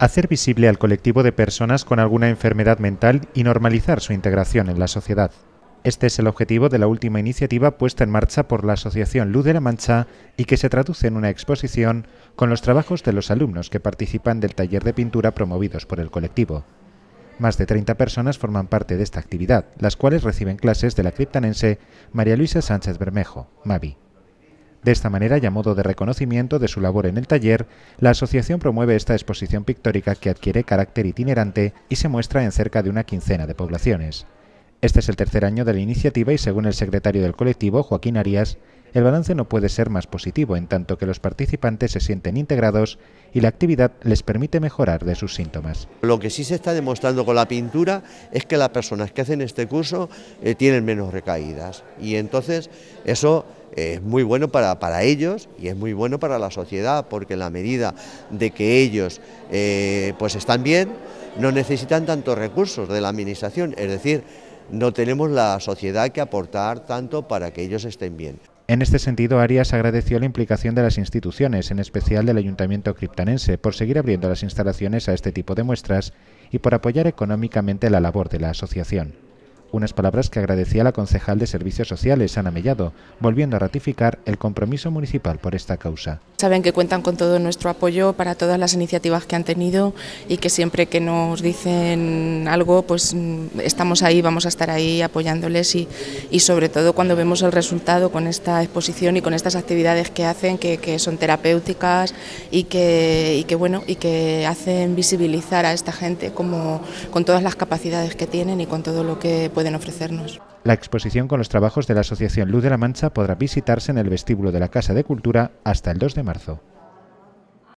hacer visible al colectivo de personas con alguna enfermedad mental y normalizar su integración en la sociedad. Este es el objetivo de la última iniciativa puesta en marcha por la Asociación Luz de la Mancha y que se traduce en una exposición con los trabajos de los alumnos que participan del taller de pintura promovidos por el colectivo. Más de 30 personas forman parte de esta actividad, las cuales reciben clases de la criptanense María Luisa Sánchez Bermejo, Mavi. De esta manera, y a modo de reconocimiento de su labor en el taller, la asociación promueve esta exposición pictórica que adquiere carácter itinerante y se muestra en cerca de una quincena de poblaciones. Este es el tercer año de la iniciativa y según el secretario del colectivo, Joaquín Arias, el balance no puede ser más positivo en tanto que los participantes se sienten integrados y la actividad les permite mejorar de sus síntomas. Lo que sí se está demostrando con la pintura es que las personas que hacen este curso eh, tienen menos recaídas y entonces eso eh, es muy bueno para, ellos y es muy bueno para la sociedad porque en la medida de que ellos eh, pues están bien no necesitan tantos recursos de la administración, es decir, no tenemos la sociedad que aportar tanto para que ellos estén bien. En este sentido, Arias agradeció la implicación de las instituciones, en especial del Ayuntamiento Criptanense, por seguir abriendo las instalaciones a este tipo de muestras y por apoyar económicamente la labor de la asociación unas palabras que agradecía la concejal de Servicios Sociales, Ana Mellado, volviendo a ratificar el compromiso municipal por esta causa. Saben que cuentan con todo nuestro apoyo para todas las iniciativas que han tenido y que siempre que nos dicen algo, pues mm, estamos ahí, vamos a estar ahí apoyándoles y, sobre todo cuando vemos el resultado con esta exposición y con estas actividades que hacen, que, son terapéuticas y que, y bueno, y que hacen visibilizar a esta gente como, con todas las capacidades que tienen y con todo lo que ofrecernos. La exposición con los trabajos de la Asociación Luz de la Mancha podrá visitarse en el vestíbulo de la Casa de Cultura hasta el 2 de marzo.